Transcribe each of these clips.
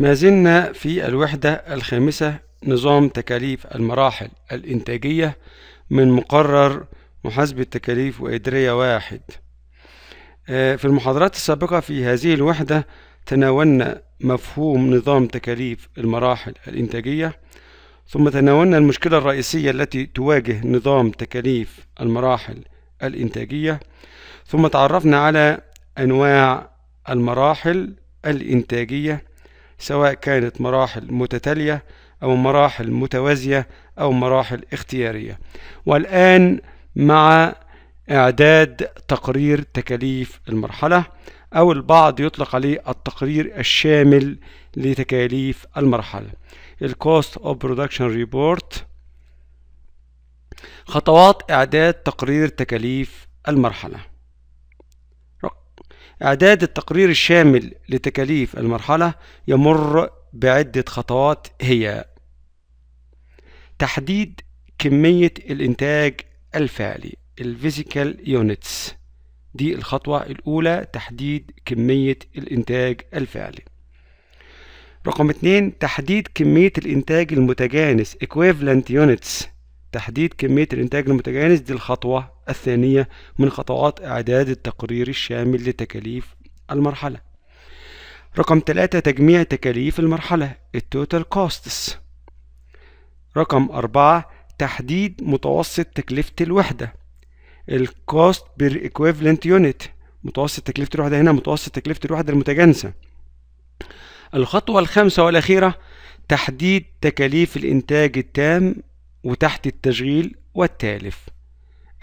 ما زلنا في الوحدة الخامسة نظام تكاليف المراحل الإنتاجية من مقرر محاسبة تكاليف وإدارية واحد آه، في المحاضرات السابقة في هذه الوحدة تناولنا مفهوم نظام تكاليف المراحل الإنتاجية ثم تناولنا المشكلة الرئيسية التي تواجه نظام تكاليف المراحل الإنتاجية ثم تعرفنا على أنواع المراحل الإنتاجية سواء كانت مراحل متتالية أو مراحل متوازية أو مراحل اختيارية والآن مع إعداد تقرير تكاليف المرحلة أو البعض يطلق عليه التقرير الشامل لتكاليف المرحلة الكوست of production report خطوات إعداد تقرير تكاليف المرحلة إعداد التقرير الشامل لتكاليف المرحلة يمر بعدة خطوات هي تحديد كمية الإنتاج الفعلي الفيزيكال يونتس دي الخطوة الأولى تحديد كمية الإنتاج الفعلي رقم اتنين تحديد كمية الإنتاج المتجانس equivalent units تحديد كمية الإنتاج المتجانس دي الخطوة الثانية من خطوات إعداد التقرير الشامل لتكاليف المرحلة رقم ثلاثة تجميع تكاليف المرحلة التوتال كوستس رقم أربعة تحديد متوسط تكلفة الوحدة الكوست بير equivalent يونت متوسط تكلفة الوحدة هنا متوسط تكلفة الوحدة المتجانسة الخطوة الخامسة والأخيرة تحديد تكاليف الإنتاج التام وتحت التشغيل والتالف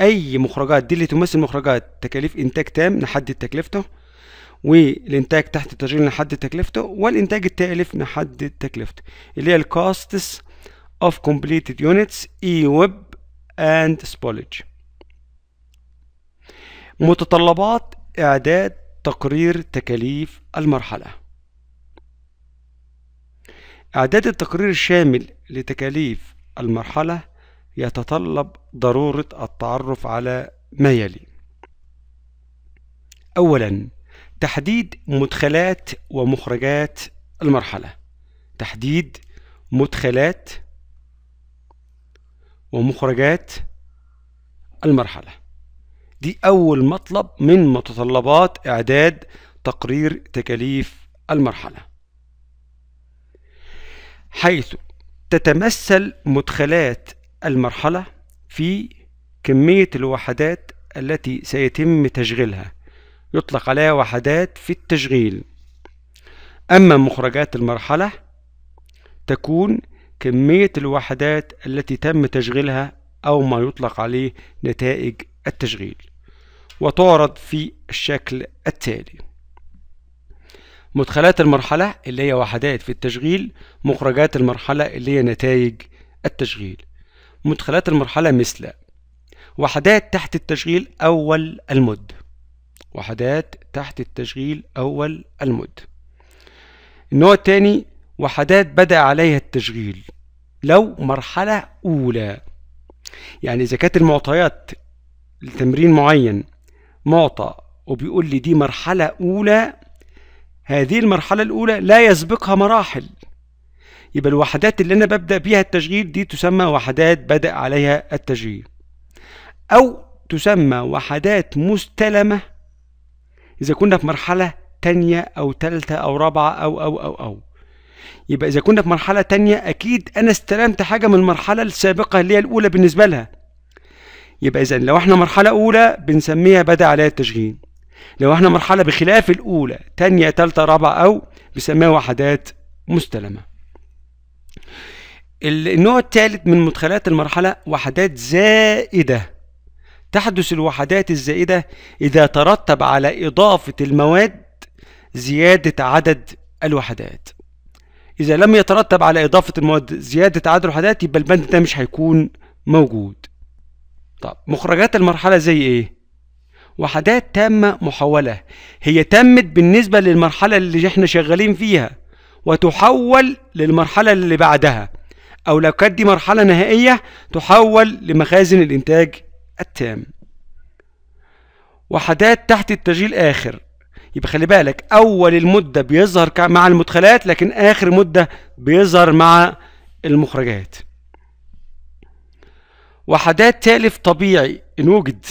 أي مخرجات دي اللي تمثل مخرجات تكاليف إنتاج تام نحدد تكلفته والإنتاج تحت التشغيل نحدد تكلفته والإنتاج التالف نحدد تكلفته اللي هي الكاستس of completed units اي ويب اند سبولج متطلبات إعداد تقرير تكاليف المرحلة إعداد التقرير الشامل لتكاليف المرحلة يتطلب ضرورة التعرف على ما يلي أولا تحديد مدخلات ومخرجات المرحلة تحديد مدخلات ومخرجات المرحلة دي أول مطلب من متطلبات إعداد تقرير تكاليف المرحلة حيث تتمثل مدخلات المرحلة في كمية الوحدات التي سيتم تشغيلها يطلق عليها وحدات في التشغيل أما مخرجات المرحلة تكون كمية الوحدات التي تم تشغيلها أو ما يطلق عليه نتائج التشغيل وتعرض في الشكل التالي مدخلات المرحلة اللي هي وحدات في التشغيل مخرجات المرحلة اللي هي نتائج التشغيل مدخلات المرحلة مثل وحدات تحت التشغيل أول المد وحدات تحت التشغيل أول المد النوع الثاني وحدات بدأ عليها التشغيل لو مرحلة أولى يعني إذا كانت المعطيات لتمرين معين معطى وبيقول لي دي مرحلة أولى هذه المرحلة الأولى لا يسبقها مراحل يبقى الوحدات اللي أنا ببدأ بيها التشغيل دي تسمى وحدات بدأ عليها التشغيل أو تسمى وحدات مستلمة إذا كنا في مرحلة تانية أو تالتة أو رابعة أو أو أو أو يبقى إذا كنا في مرحلة تانية أكيد أنا استلمت حاجة من المرحلة السابقة اللي هي الأولى بالنسبة لها يبقى إذا لو إحنا مرحلة أولى بنسميها بدأ عليها التشغيل لو احنا مرحلة بخلاف الأولى تانية تالتة رابعة أو بيسميها وحدات مستلمة النوع الثالث من مدخلات المرحلة وحدات زائدة تحدث الوحدات الزائدة إذا ترتب على إضافة المواد زيادة عدد الوحدات إذا لم يترتب على إضافة المواد زيادة عدد الوحدات يبقى البند ده مش هيكون موجود طب مخرجات المرحلة زي إيه؟ وحدات تامة محولة هي تمت بالنسبة للمرحلة اللي احنا شغالين فيها وتحول للمرحلة اللي بعدها أو لو كانت دي مرحلة نهائية تحول لمخازن الإنتاج التام وحدات تحت التشغيل آخر يبقى خلي بالك أول المدة بيظهر مع المدخلات لكن آخر مدة بيظهر مع المخرجات وحدات تالف طبيعي وجد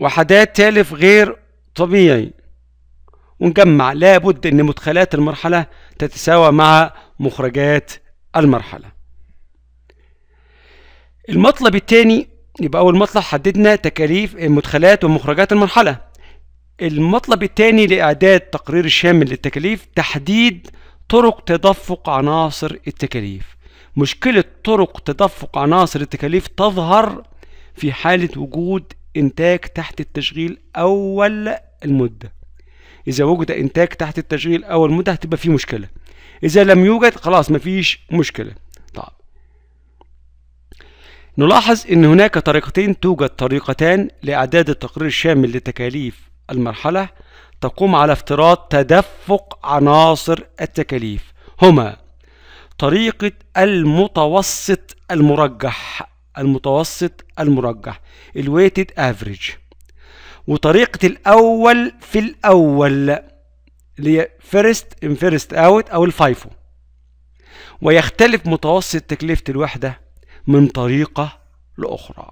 وحدات تالف غير طبيعي ونجمع لابد أن مدخلات المرحلة تتساوى مع مخرجات المرحلة المطلب الثاني يبقى أول مطلب حددنا تكاليف مدخلات ومخرجات المرحلة المطلب الثاني لإعداد تقرير الشامل للتكاليف تحديد طرق تدفق عناصر التكاليف مشكلة طرق تدفق عناصر التكاليف تظهر في حالة وجود إنتاج تحت التشغيل أول المدة إذا وجد إنتاج تحت التشغيل أول مدة هتبقى فيه مشكلة إذا لم يوجد خلاص مفيش مشكلة طيب نلاحظ أن هناك طريقتين توجد طريقتان لإعداد التقرير الشامل لتكاليف المرحلة تقوم على افتراض تدفق عناصر التكاليف هما طريقة المتوسط المرجح المتوسط المرجح الويتد افريج وطريقة الأول في الأول اللي هي فيرست ان فيرست اوت أو الفايفو ويختلف متوسط تكلفة الوحدة من طريقة لأخرى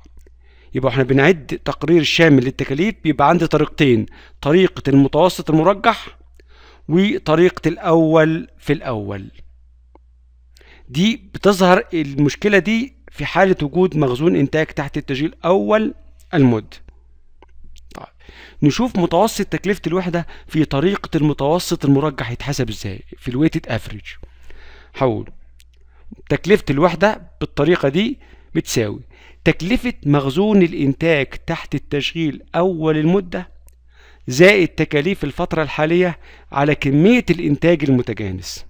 يبقى احنا بنعد تقرير شامل للتكاليف بيبقى عندي طريقتين طريقة المتوسط المرجح وطريقة الأول في الأول دي بتظهر المشكلة دي في حالة وجود مخزون إنتاج تحت التشغيل أول المد طيب. نشوف متوسط تكلفة الوحدة في طريقة المتوسط المرجح يتحسب إزاي في الويتد أفريج هقول تكلفة الوحدة بالطريقة دي بتساوي تكلفة مخزون الإنتاج تحت التشغيل أول المدة زائد تكاليف الفترة الحالية على كمية الإنتاج المتجانس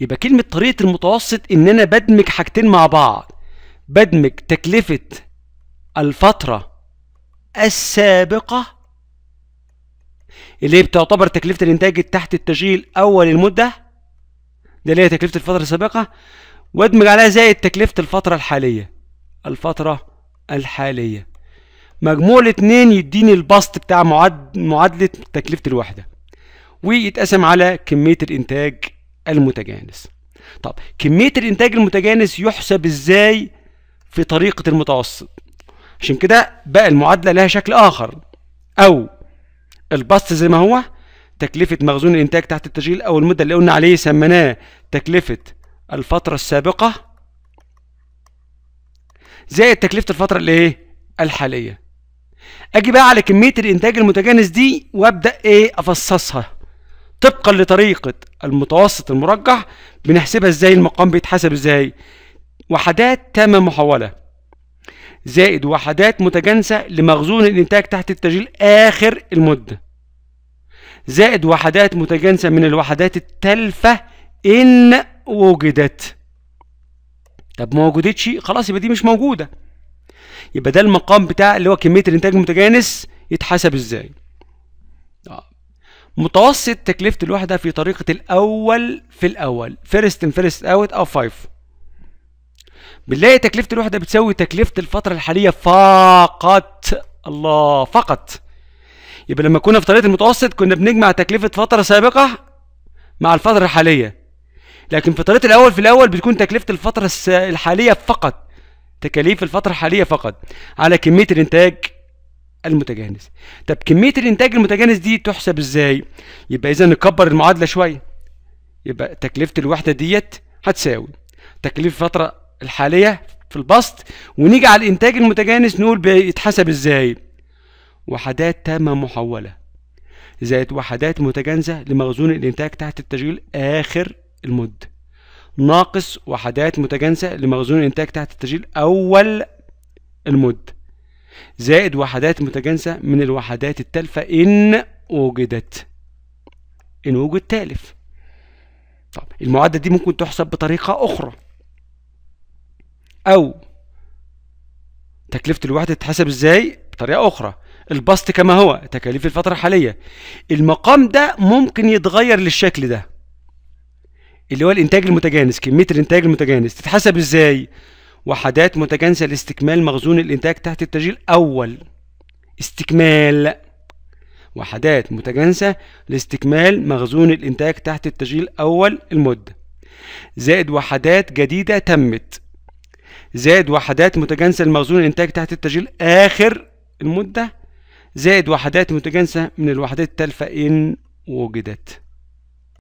يبقى كلمة طريقة المتوسط إن أنا بدمج حاجتين مع بعض بدمج تكلفة الفترة السابقة اللي هي بتعتبر تكلفة الإنتاج تحت التشغيل أول المدة ده اللي هي تكلفة الفترة السابقة وأدمج عليها زائد تكلفة الفترة الحالية الفترة الحالية مجموع الاتنين يديني البسط بتاع معادلة تكلفة الوحدة ويتقسم على كمية الإنتاج المتجانس طب كمية الإنتاج المتجانس يحسب إزاي في طريقة المتوسط عشان كده بقى المعادلة لها شكل آخر أو البسط زي ما هو تكلفة مخزون الإنتاج تحت التشغيل أو المدة اللي قلنا عليه سميناه تكلفة الفترة السابقة زائد تكلفة الفترة اللي إيه؟ الحالية. أجي بقى على كمية الإنتاج المتجانس دي وأبدأ إيه أفصصها. طبقا لطريقة المتوسط المرجح بنحسبها ازاي المقام بيتحسب ازاي وحدات تامة محولة زائد وحدات متجانسة لمخزون الإنتاج تحت التشغيل آخر المدة زائد وحدات متجانسة من الوحدات التالفة إن وجدت طب ما وجدتش خلاص يبقى دي مش موجودة يبقى ده المقام بتاع اللي هو كمية الإنتاج المتجانس يتحسب إزاي متوسط تكلفة الوحدة في طريقة الأول في الأول فيرست ان فيرست اوت أو فايف بنلاقي تكلفة الوحدة بتساوي تكلفة الفترة الحالية فقط الله فقط يبقى لما كنا في طريقة المتوسط كنا بنجمع تكلفة فترة سابقة مع الفترة الحالية لكن في طريقة الأول في الأول بتكون تكلفة الفترة الحالية فقط تكاليف الفترة الحالية فقط على كمية الإنتاج المتجانس طب كميه الانتاج المتجانس دي تحسب ازاي يبقى اذا نكبر المعادله شويه يبقى تكلفه الوحده ديت هتساوي تكلفه الفتره الحاليه في البسط ونيجي على الانتاج المتجانس نقول بيتحسب ازاي وحدات تامه محوله زائد وحدات متجانسه لمخزون الانتاج تحت التشغيل اخر المده ناقص وحدات متجانسه لمخزون الانتاج تحت التشغيل اول المده زائد وحدات متجانسة من الوحدات التالفة إن وجدت إن وجد تالف طب المعادلة دي ممكن تحسب بطريقة أخرى أو تكلفة الوحدة تتحسب إزاي بطريقة أخرى البسط كما هو تكاليف الفترة الحالية المقام ده ممكن يتغير للشكل ده اللي هو الإنتاج المتجانس كمية الإنتاج المتجانس تتحسب إزاي وحدات متجانسة لاستكمال مخزون الإنتاج تحت التشغيل أول استكمال وحدات متجانسة لاستكمال مخزون الإنتاج تحت التشغيل أول المدة زائد وحدات جديدة تمت زائد وحدات متجانسة لمخزون الإنتاج تحت التشغيل آخر المدة زائد وحدات متجانسة من الوحدات التالفة إن وجدت